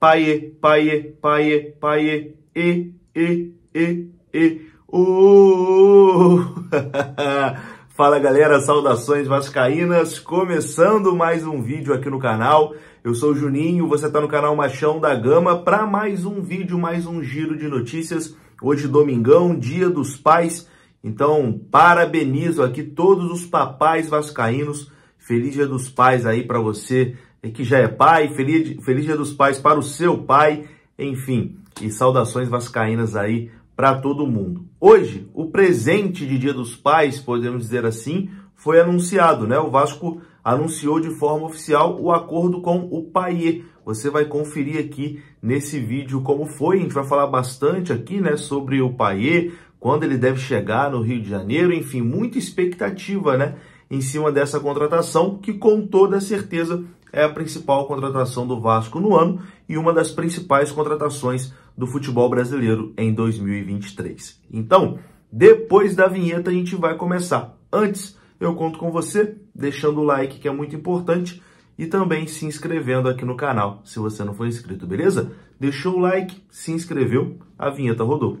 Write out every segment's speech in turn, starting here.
Paie, paie, paie, paie, e, e, e, e. Uh! Fala galera, saudações vascaínas, começando mais um vídeo aqui no canal. Eu sou o Juninho, você está no canal Machão da Gama para mais um vídeo, mais um giro de notícias. Hoje domingão, dia dos pais, então parabenizo aqui todos os papais vascaínos. Feliz dia dos pais aí para você que já é pai, feliz, feliz dia dos pais para o seu pai, enfim, e saudações vascaínas aí para todo mundo. Hoje, o presente de Dia dos Pais, podemos dizer assim, foi anunciado, né? O Vasco anunciou de forma oficial o acordo com o Paier. Você vai conferir aqui nesse vídeo como foi. A gente vai falar bastante aqui, né, sobre o Paier, quando ele deve chegar no Rio de Janeiro, enfim, muita expectativa, né, em cima dessa contratação que com toda certeza é a principal contratação do Vasco no ano e uma das principais contratações do futebol brasileiro em 2023. Então, depois da vinheta a gente vai começar. Antes, eu conto com você deixando o like, que é muito importante, e também se inscrevendo aqui no canal, se você não for inscrito, beleza? Deixou o like, se inscreveu, a vinheta rodou.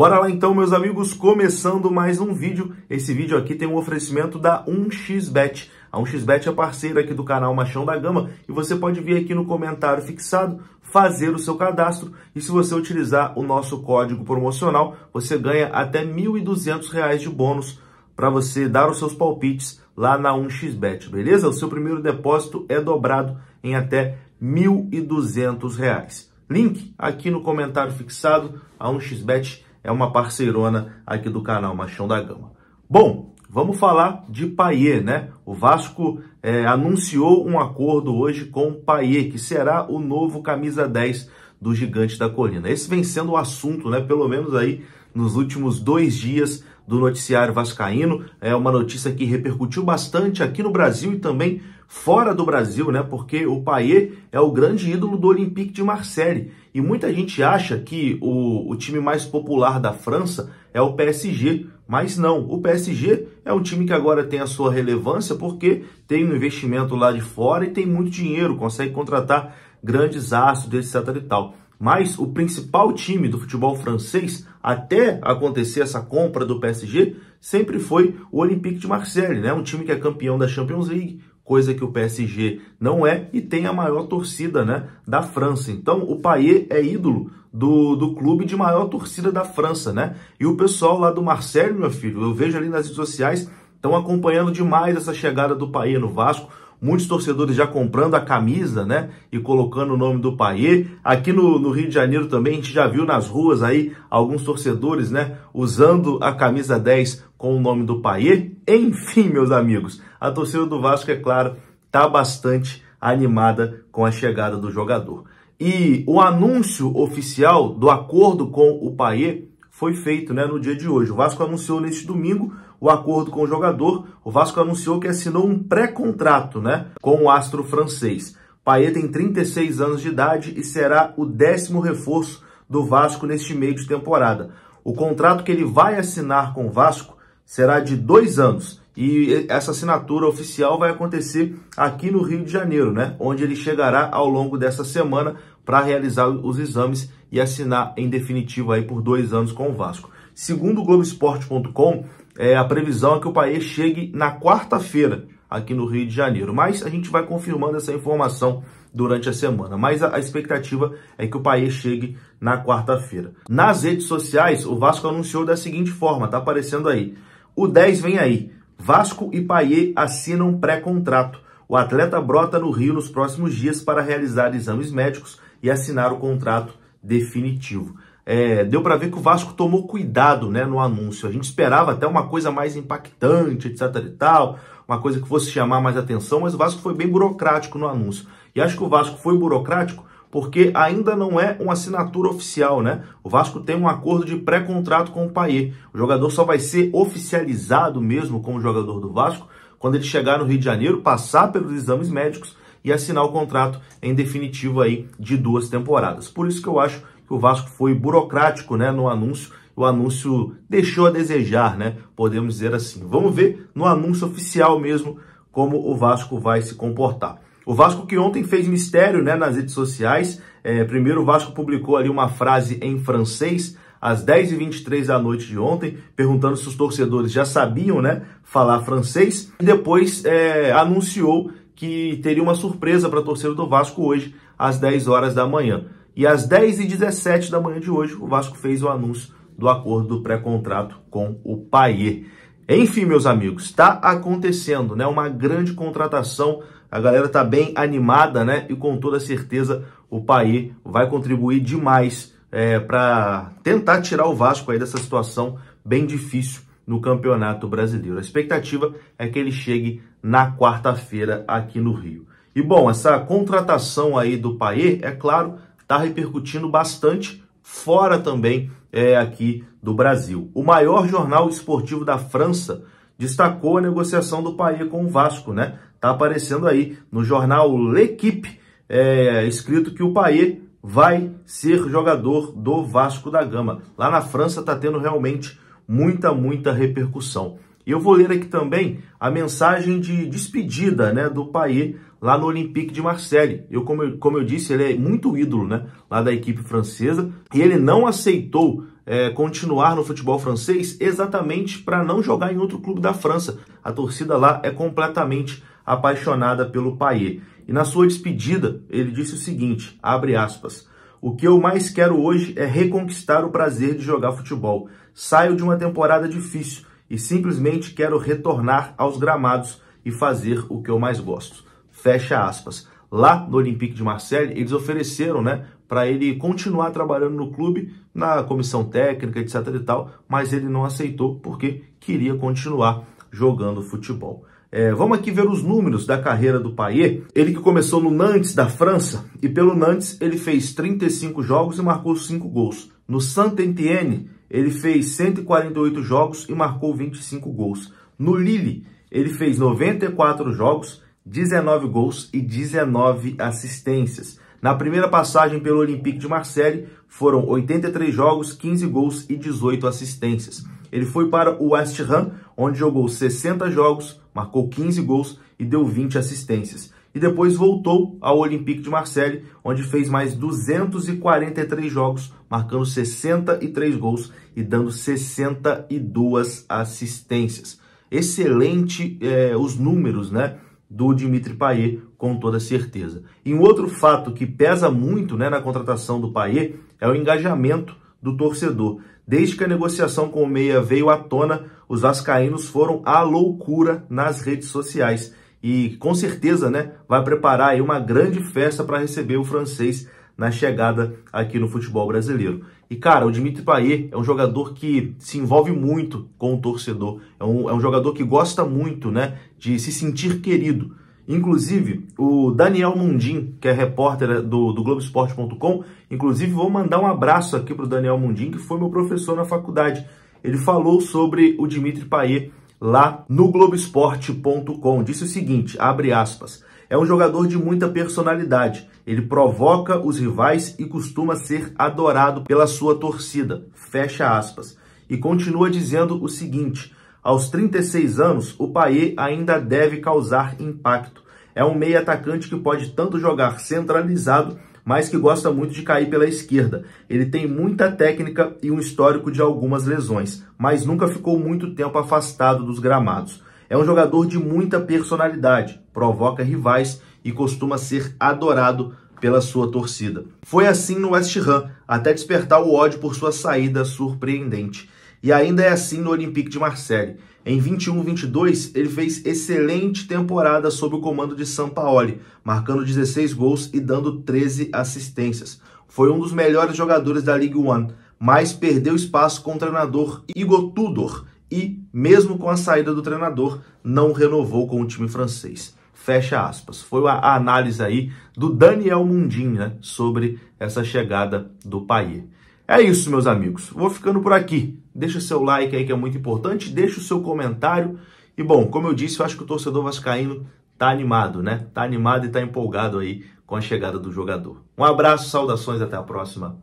Bora lá então, meus amigos, começando mais um vídeo. Esse vídeo aqui tem um oferecimento da 1xBet. A 1xBet é parceira aqui do canal Machão da Gama e você pode vir aqui no comentário fixado fazer o seu cadastro e se você utilizar o nosso código promocional, você ganha até R$ 1.200 de bônus para você dar os seus palpites lá na 1xBet, beleza? O seu primeiro depósito é dobrado em até R$ 1.200. Link aqui no comentário fixado, a 1xBet é uma parceirona aqui do canal Machão da Gama. Bom, vamos falar de Paier, né? O Vasco é, anunciou um acordo hoje com Paier, que será o novo camisa 10 do Gigante da Colina. Esse vem sendo o assunto, né? Pelo menos aí nos últimos dois dias do noticiário vascaíno. É uma notícia que repercutiu bastante aqui no Brasil e também fora do Brasil, né? Porque o Payet é o grande ídolo do Olympique de Marseille. E muita gente acha que o, o time mais popular da França é o PSG, mas não, o PSG é um time que agora tem a sua relevância porque tem um investimento lá de fora e tem muito dinheiro, consegue contratar grandes astros, etc e tal mas o principal time do futebol francês, até acontecer essa compra do PSG, sempre foi o Olympique de Marseille, né? um time que é campeão da Champions League, coisa que o PSG não é e tem a maior torcida né, da França. Então o Payet é ídolo do, do clube de maior torcida da França, né? E o pessoal lá do Marseille, meu filho, eu vejo ali nas redes sociais, estão acompanhando demais essa chegada do Payet no Vasco muitos torcedores já comprando a camisa, né? E colocando o nome do Paier. Aqui no, no, Rio de Janeiro também a gente já viu nas ruas aí alguns torcedores, né? Usando a camisa 10 com o nome do Paier. Enfim, meus amigos, a torcida do Vasco, é claro, tá bastante animada com a chegada do jogador. E o anúncio oficial do acordo com o Paier foi feito né, no dia de hoje. O Vasco anunciou neste domingo o acordo com o jogador, o Vasco anunciou que assinou um pré-contrato né, com o astro francês. Paet tem 36 anos de idade e será o décimo reforço do Vasco neste meio de temporada. O contrato que ele vai assinar com o Vasco será de dois anos e essa assinatura oficial vai acontecer aqui no Rio de Janeiro, né? Onde ele chegará ao longo dessa semana para realizar os exames e assinar em definitivo aí por dois anos com o Vasco. Segundo o Globoesporte.com, é, a previsão é que o país chegue na quarta-feira aqui no Rio de Janeiro. Mas a gente vai confirmando essa informação durante a semana. Mas a, a expectativa é que o país chegue na quarta-feira. Nas redes sociais, o Vasco anunciou da seguinte forma, tá aparecendo aí. O 10 vem aí. Vasco e Paier assinam pré-contrato. O atleta brota no Rio nos próximos dias para realizar exames médicos e assinar o contrato definitivo é, deu para ver que o Vasco tomou cuidado né, no anúncio. A gente esperava até uma coisa mais impactante, etc e tal, uma coisa que fosse chamar mais atenção, mas o Vasco foi bem burocrático no anúncio. E acho que o Vasco foi burocrático porque ainda não é uma assinatura oficial, né? O Vasco tem um acordo de pré-contrato com o Paier. O jogador só vai ser oficializado mesmo como jogador do Vasco quando ele chegar no Rio de Janeiro, passar pelos exames médicos e assinar o contrato em definitivo aí de duas temporadas. Por isso que eu acho que o Vasco foi burocrático né, no anúncio. O anúncio deixou a desejar, né? Podemos dizer assim. Vamos ver no anúncio oficial mesmo como o Vasco vai se comportar. O Vasco que ontem fez mistério né, nas redes sociais. É, primeiro o Vasco publicou ali uma frase em francês às 10h23 da noite de ontem, perguntando se os torcedores já sabiam né, falar francês. E depois é, anunciou que teria uma surpresa para torcedor do Vasco hoje às 10 horas da manhã. E às 10h17 da manhã de hoje, o Vasco fez o anúncio do acordo do pré-contrato com o Paier. Enfim, meus amigos, está acontecendo, né? Uma grande contratação. A galera está bem animada, né? E com toda certeza o Paier vai contribuir demais é, para tentar tirar o Vasco aí dessa situação bem difícil no Campeonato Brasileiro. A expectativa é que ele chegue na quarta-feira aqui no Rio. E bom, essa contratação aí do Paier, é claro, está repercutindo bastante fora também é, aqui do Brasil. O maior jornal esportivo da França destacou a negociação do Bahia com o Vasco, né? Tá aparecendo aí no jornal L'Equipe, é, escrito que o Bahia vai ser jogador do Vasco da Gama. Lá na França tá tendo realmente muita, muita repercussão. E eu vou ler aqui também a mensagem de despedida, né, do Paier lá no Olympique de Marseille. Eu como, eu, como eu disse, ele é muito ídolo né, lá da equipe francesa e ele não aceitou é, continuar no futebol francês exatamente para não jogar em outro clube da França. A torcida lá é completamente apaixonada pelo Payet. E na sua despedida, ele disse o seguinte, abre aspas, o que eu mais quero hoje é reconquistar o prazer de jogar futebol. Saio de uma temporada difícil e simplesmente quero retornar aos gramados e fazer o que eu mais gosto. Fecha aspas. Lá no Olympique de Marseille, eles ofereceram, né, para ele continuar trabalhando no clube, na comissão técnica, etc e tal, mas ele não aceitou porque queria continuar jogando futebol. É, vamos aqui ver os números da carreira do Payet. Ele que começou no Nantes da França e pelo Nantes ele fez 35 jogos e marcou 5 gols. No Saint-Étienne ele fez 148 jogos e marcou 25 gols. No Lille ele fez 94 jogos 19 gols e 19 assistências. Na primeira passagem pelo Olympique de Marseille, foram 83 jogos, 15 gols e 18 assistências. Ele foi para o West Ham, onde jogou 60 jogos, marcou 15 gols e deu 20 assistências. E depois voltou ao Olympique de Marseille, onde fez mais 243 jogos, marcando 63 gols e dando 62 assistências. Excelente eh, os números, né? do Dimitri Payet, com toda certeza. E um outro fato que pesa muito né, na contratação do Payet é o engajamento do torcedor. Desde que a negociação com o Meia veio à tona, os vascaínos foram à loucura nas redes sociais. E com certeza né, vai preparar uma grande festa para receber o francês na chegada aqui no futebol brasileiro. E, cara, o Dimitri Payet é um jogador que se envolve muito com o torcedor. É um, é um jogador que gosta muito né, de se sentir querido. Inclusive, o Daniel Mundim, que é repórter né, do, do Globoesporte.com, inclusive vou mandar um abraço aqui para o Daniel Mundim, que foi meu professor na faculdade. Ele falou sobre o Dimitri Payet lá no Globoesporte.com. Disse o seguinte, abre aspas, é um jogador de muita personalidade, ele provoca os rivais e costuma ser adorado pela sua torcida. Fecha aspas. E continua dizendo o seguinte: aos 36 anos, o Payet ainda deve causar impacto. É um meio atacante que pode tanto jogar centralizado, mas que gosta muito de cair pela esquerda. Ele tem muita técnica e um histórico de algumas lesões, mas nunca ficou muito tempo afastado dos gramados. É um jogador de muita personalidade, provoca rivais e costuma ser adorado pela sua torcida. Foi assim no West Ham, até despertar o ódio por sua saída surpreendente. E ainda é assim no Olympique de Marseille. Em 21-22, ele fez excelente temporada sob o comando de Sampaoli, marcando 16 gols e dando 13 assistências. Foi um dos melhores jogadores da Ligue 1, mas perdeu espaço com o treinador Igor Tudor e, mesmo com a saída do treinador, não renovou com o time francês. Fecha aspas. Foi a análise aí do Daniel Mundim, né, sobre essa chegada do Paier. É isso, meus amigos. Vou ficando por aqui. Deixa seu like aí que é muito importante, deixa o seu comentário. E bom, como eu disse, eu acho que o torcedor vascaíno tá animado, né? Tá animado e tá empolgado aí com a chegada do jogador. Um abraço, saudações, até a próxima.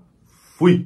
Fui.